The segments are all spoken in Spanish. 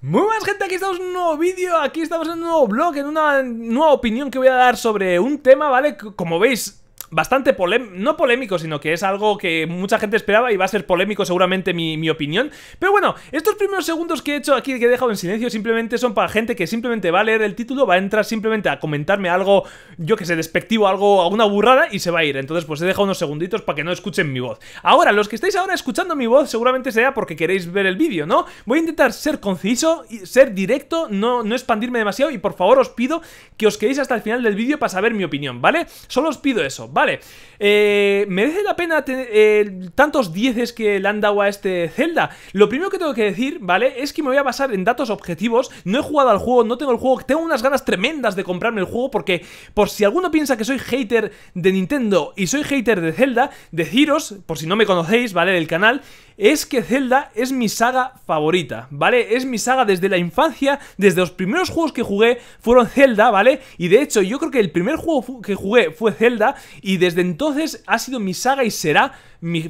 Muy buenas gente, aquí estamos en un nuevo vídeo, aquí estamos en un nuevo blog, en una nueva opinión que voy a dar sobre un tema, ¿vale? Como veis, bastante polémico, no polémico, sino que es algo que mucha gente esperaba y va a ser polémico seguramente mi, opinión. Pero bueno, estos primeros segundos que he hecho aquí, que he dejado en silencio, simplemente son para gente que simplemente va a leer el título, va a entrar simplemente a comentarme algo, yo que sé, despectivo, algo, alguna burrada y se va a ir. Entonces pues he dejado unos segunditos para que no escuchen mi voz. Ahora, los que estáis ahora escuchando mi voz seguramente sea porque queréis ver el vídeo, ¿no? Voy a intentar ser conciso, ser directo, no, no expandirme demasiado y por favor os pido que os quedéis hasta el final del vídeo para saber mi opinión, ¿vale? Solo os pido eso, Vale, eh, ¿merece la pena eh, tantos dieces que le han dado a este Zelda? Lo primero que tengo que decir, ¿vale? Es que me voy a basar en datos objetivos. No he jugado al juego, no tengo el juego. Tengo unas ganas tremendas de comprarme el juego porque, por si alguno piensa que soy hater de Nintendo y soy hater de Zelda, deciros, por si no me conocéis, ¿vale? Del canal, es que Zelda es mi saga favorita, ¿vale? Es mi saga desde la infancia, desde los primeros juegos que jugué fueron Zelda, ¿vale? Y de hecho yo creo que el primer juego que jugué fue Zelda y desde entonces ha sido mi saga y será mi,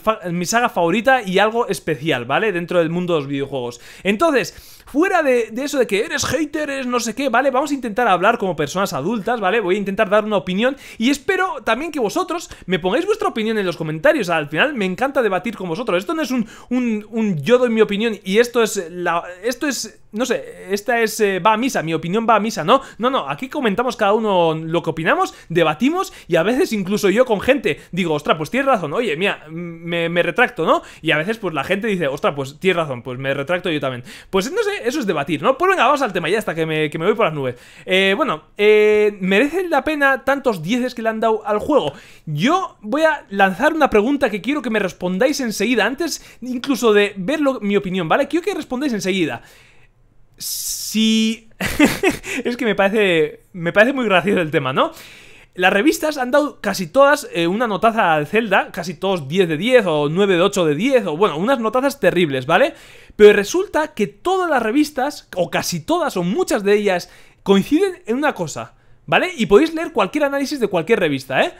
saga favorita y algo especial, ¿vale? Dentro del mundo de los videojuegos. Entonces, Fuera de, eso de que eres hater, eres no sé qué, ¿vale? Vamos a intentar hablar como personas adultas, ¿vale? Voy a intentar dar una opinión y espero también que vosotros me pongáis vuestra opinión en los comentarios. Al final me encanta debatir con vosotros. Esto no es un, yo doy mi opinión y esto es Esto es no sé, esta es, eh, va a misa, mi opinión va a misa, ¿no? No, no, aquí comentamos cada uno lo que opinamos, debatimos y a veces incluso yo con gente digo, ostra, pues tienes razón, oye, mira, mm, me, retracto, ¿no? Y a veces pues la gente dice, ostra, pues tienes razón, pues me retracto yo también. Pues no sé, eso es debatir, ¿no? Pues venga, vamos al tema, ya está, que me, que me voy por las nubes. Eh, bueno, eh, merecen la pena tantos dieces que le han dado al juego? Yo voy a lanzar una pregunta que quiero que me respondáis enseguida, antes incluso de ver mi opinión, ¿vale? Quiero que respondáis enseguida. Si. es que me parece. Me parece muy gracioso el tema, ¿no? Las revistas han dado casi todas eh, una notaza al Zelda, casi todos 10 de 10 o 9 de 8 de 10, o bueno, unas notazas terribles, ¿vale? Pero resulta que todas las revistas, o casi todas, o muchas de ellas, coinciden en una cosa, ¿vale? Y podéis leer cualquier análisis de cualquier revista, ¿eh?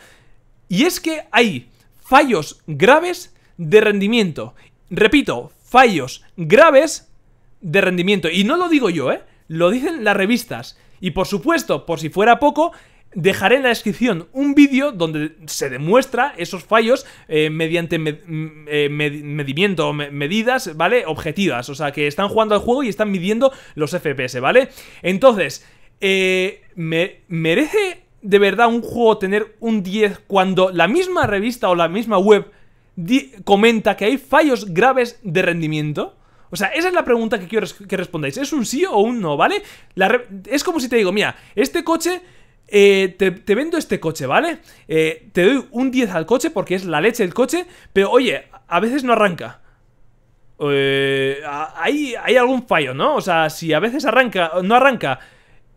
Y es que hay fallos graves de rendimiento. Repito, fallos graves de rendimiento. Y no lo digo yo, ¿eh? Lo dicen las revistas. Y por supuesto, por si fuera poco, dejaré en la descripción un vídeo donde se demuestra esos fallos eh, mediante mm, eh, medimiento, medidas, ¿vale? Objetivas. O sea, que están jugando al juego y están midiendo los FPS, ¿vale? Entonces, eh, ¿merece de verdad un juego tener un 10 cuando la misma revista o la misma web comenta que hay fallos graves de rendimiento? O sea, esa es la pregunta que quiero que respondáis. ¿Es un sí o un no, ¿vale? es como si te digo, mira, este coche... Eh, te, vendo este coche, ¿vale? Eh, te doy un 10 al coche porque es la leche del coche, pero oye, a veces no arranca. Eh, hay, algún fallo, ¿no? O sea, si a veces arranca, no arranca,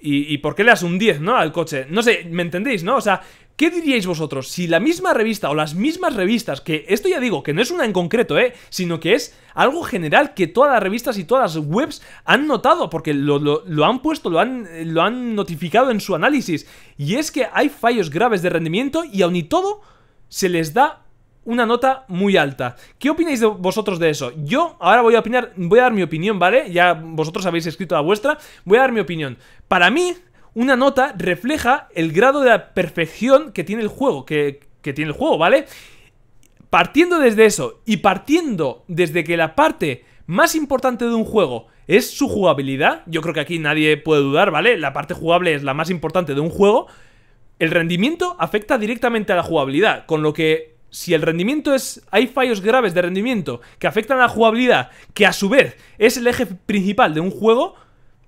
¿y, y por qué le das un 10, ¿no? Al coche. No sé, ¿me entendéis, no? O sea, ¿Qué diríais vosotros si la misma revista o las mismas revistas, que esto ya digo, que no es una en concreto, eh, sino que es algo general que todas las revistas y todas las webs han notado, porque lo, han puesto, lo han, eh, lo han notificado en su análisis, y es que hay fallos graves de rendimiento y aun y todo se les da una nota muy alta. ¿Qué opináis vosotros de eso? Yo ahora voy a opinar, voy a dar mi opinión, ¿vale? Ya vosotros habéis escrito la vuestra, voy a dar mi opinión. Para mí, una nota refleja el grado de perfección que tiene el juego, que, que tiene el juego, ¿vale? Partiendo desde eso y partiendo desde que la parte más importante de un juego es su jugabilidad, yo creo que aquí nadie puede dudar, ¿vale? La parte jugable es la más importante de un juego. El rendimiento afecta directamente a la jugabilidad, con lo que si el rendimiento es... hay fallos graves de rendimiento que afectan a la jugabilidad, que a su vez es el eje principal de un juego,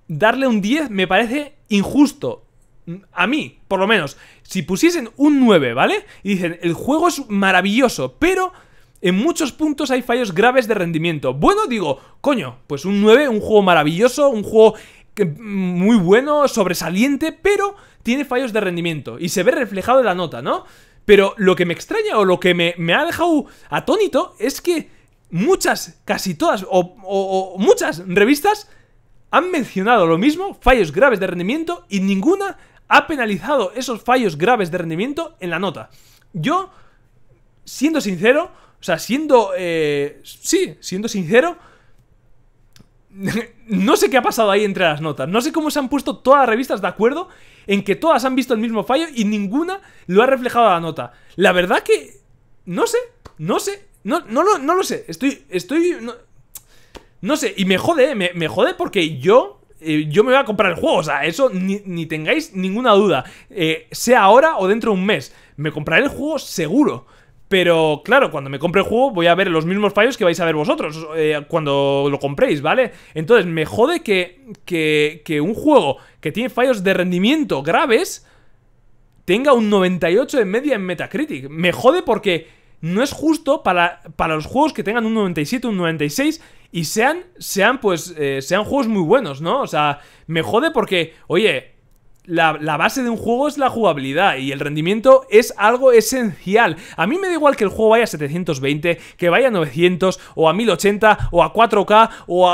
darle un 10 me parece injusto. Mm, a mí, por lo menos. Si pusiesen un 9, ¿vale? Y dicen, el juego es maravilloso, pero en muchos puntos hay fallos graves de rendimiento. Bueno, digo, coño, pues un 9, un juego maravilloso, un juego mm, muy bueno, sobresaliente, pero tiene fallos de rendimiento. Y se ve reflejado en la nota, ¿no? Pero lo que me extraña o lo que me, ha dejado atónito es que muchas, casi todas, o, muchas revistas han mencionado lo mismo, fallos graves de rendimiento, y ninguna ha penalizado esos fallos graves de rendimiento en la nota. Yo, siendo sincero, o sea, siendo... Eh, sí, siendo sincero, no sé qué ha pasado ahí entre las notas. No sé cómo se han puesto todas las revistas de acuerdo en que todas han visto el mismo fallo y ninguna lo ha reflejado en la nota. La verdad que... No sé, no sé, no, no, lo, no lo sé. Estoy... estoy no sé, y me jode, me, jode porque yo eh, yo me voy a comprar el juego. O sea, eso ni, tengáis ninguna duda. Eh, sea ahora o dentro de un mes. Me compraré el juego seguro. Pero claro, cuando me compre el juego voy a ver los mismos fallos que vais a ver vosotros eh, cuando lo compréis, ¿vale? Entonces me jode que, que, que un juego que tiene fallos de rendimiento graves tenga un 98 de media en Metacritic. Me jode porque no es justo para, para los juegos que tengan un 97, un 96 y sean, sean pues, eh, sean juegos muy buenos, ¿no? O sea, me jode porque, oye, la, base de un juego es la jugabilidad y el rendimiento es algo esencial. A mí me da igual que el juego vaya a 720, que vaya a 900 o a 1080 o a 4K o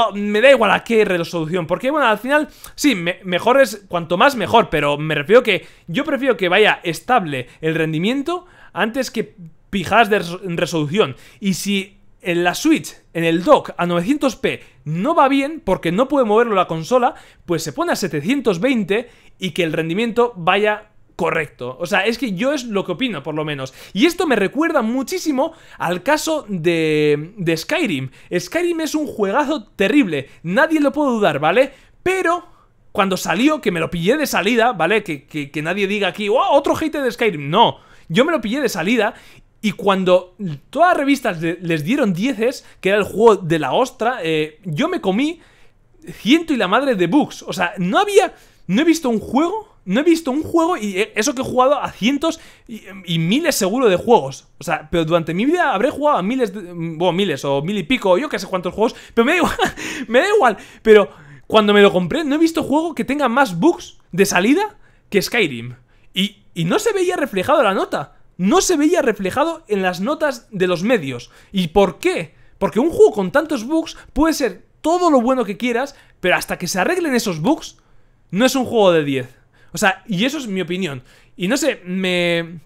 a... me da igual a qué resolución, porque bueno, al final sí, me, mejor es cuanto más mejor, pero me refiero que yo prefiero que vaya estable el rendimiento antes que pijadas de resolución. Y si en la Switch, en el dock a 900p, no va bien porque no puede moverlo la consola, pues se pone a 720 y que el rendimiento vaya correcto. O sea, es que yo es lo que opino, por lo menos. Y esto me recuerda muchísimo al caso de, de Skyrim. Skyrim es un juegazo terrible, nadie lo puede dudar, ¿vale? Pero cuando salió, que me lo pillé de salida, ¿vale? Que, que, que nadie diga aquí, oh, otro hate de Skyrim. No, yo me lo pillé de salida y cuando todas las revistas les dieron 10 que era el juego de la ostra, eh, yo me comí ciento y la madre de bugs. O sea, no había. No he visto un juego. No he visto un juego y eh, eso que he jugado a cientos y, miles seguro de juegos. O sea, pero durante mi vida habré jugado a miles, de, mm, bueno, miles o mil y pico, yo que sé cuántos juegos, pero me da igual, me da igual. Pero cuando me lo compré, no he visto juego que tenga más bugs de salida que Skyrim. y no se veía reflejado la nota no se veía reflejado en las notas de los medios. ¿Y por qué? Porque un juego con tantos bugs puede ser todo lo bueno que quieras, pero hasta que se arreglen esos bugs, no es un juego de 10. O sea, y eso es mi opinión. Y no sé, me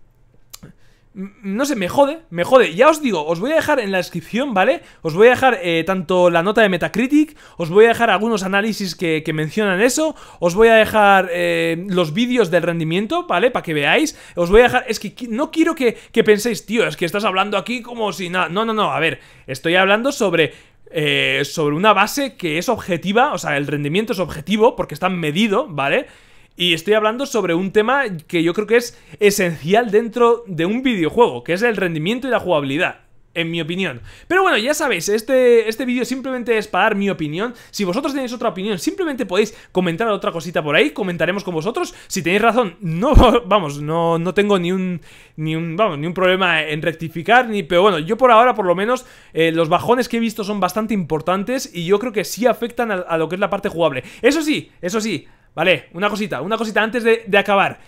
no sé, me jode, me jode. Ya os digo, os voy a dejar en la descripción, ¿vale? Os voy a dejar eh, tanto la nota de Metacritic, os voy a dejar algunos análisis que, mencionan eso, os voy a dejar eh, los vídeos del rendimiento, ¿vale? Para que veáis, os voy a dejar... Es que no quiero que, que penséis, tío, es que estás hablando aquí como si nada... No, no, no, a ver, estoy hablando sobre eh, sobre una base que es objetiva, o sea, el rendimiento es objetivo porque está medido, ¿vale? Y estoy hablando sobre un tema que yo creo que es esencial dentro de un videojuego, que es el rendimiento y la jugabilidad en mi opinión. Pero bueno, ya sabéis, este, este vídeo simplemente es para dar mi opinión. Si vosotros tenéis otra opinión, simplemente podéis comentar otra cosita por ahí, comentaremos con vosotros. Si tenéis razón, no, vamos, no, no tengo ni un, ni un, problema en rectificar, ni, pero bueno, yo por ahora, por lo menos, eh, los bajones que he visto son bastante importantes y yo creo que sí afectan a lo que es la parte jugable. Eso sí, eso sí, Vale, una cosita, una cosita antes de, acabar.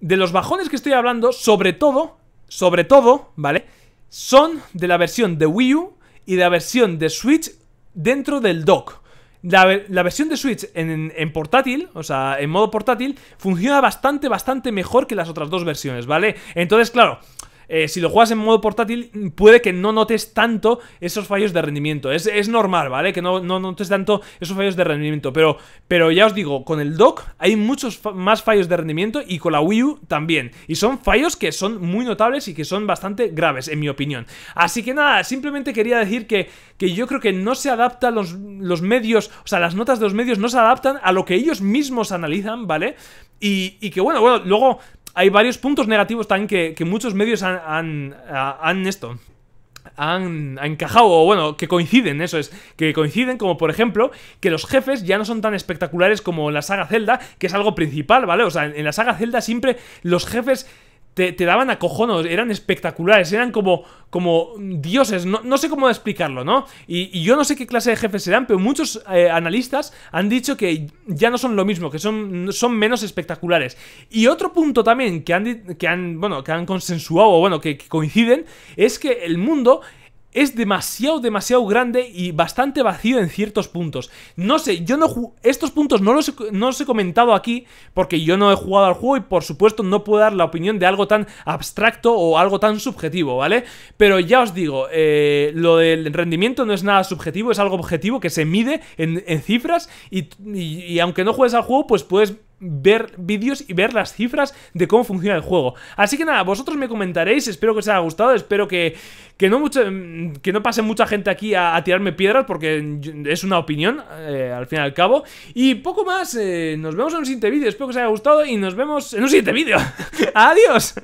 De los bajones que estoy hablando, sobre todo, sobre todo, ¿vale? Son de la versión de Wii U y de la versión de Switch dentro del dock. La, versión de Switch en, en, portátil, o sea, en modo portátil, funciona bastante, bastante mejor que las otras dos versiones, ¿vale? Entonces, claro, eh, si lo juegas en modo portátil, puede que no notes tanto esos fallos de rendimiento. Es, normal, ¿vale? Que no, no, notes tanto esos fallos de rendimiento. Pero, pero ya os digo, con el dock hay muchos más fallos de rendimiento y con la Wii U también. Y son fallos que son muy notables y que son bastante graves, en mi opinión. Así que nada, simplemente quería decir que, que yo creo que no se adaptan los, los medios, o sea, las notas de los medios no se adaptan a lo que ellos mismos analizan, ¿vale? Y, y que bueno, bueno, luego hay varios puntos negativos también que, muchos medios han, han, han esto han, encajado, o bueno, que coinciden, eso es, que coinciden, como por ejemplo, que los jefes ya no son tan espectaculares como en la saga Zelda, que es algo principal, ¿vale? O sea, en, la saga Zelda siempre los jefes te, daban acojonos, eran espectaculares, eran como, como dioses, no, sé cómo explicarlo, ¿no? Y, yo no sé qué clase de jefes serán, pero muchos eh, analistas han dicho que ya no son lo mismo, que son, son menos espectaculares. Y otro punto también que han, que han, bueno, que han consensuado, o bueno, que coinciden, es que el mundo es demasiado, demasiado grande y bastante vacío en ciertos puntos. No sé, yo no estos puntos no los, he, no los he comentado aquí porque yo no he jugado al juego y por supuesto no puedo dar la opinión de algo tan abstracto o algo tan subjetivo, ¿vale? Pero ya os digo, eh, lo del rendimiento no es nada subjetivo, es algo objetivo que se mide en, cifras y aunque no juegues al juego, pues puedes ver vídeos y ver las cifras de cómo funciona el juego. Así que nada, vosotros me comentaréis, espero que os haya gustado, espero que, no, mucho, que no pase mucha gente aquí a, tirarme piedras porque es una opinión, eh, al fin y al cabo. Y poco más, eh, nos vemos en un siguiente vídeo, espero que os haya gustado y nos vemos en un siguiente vídeo. ¡Adiós!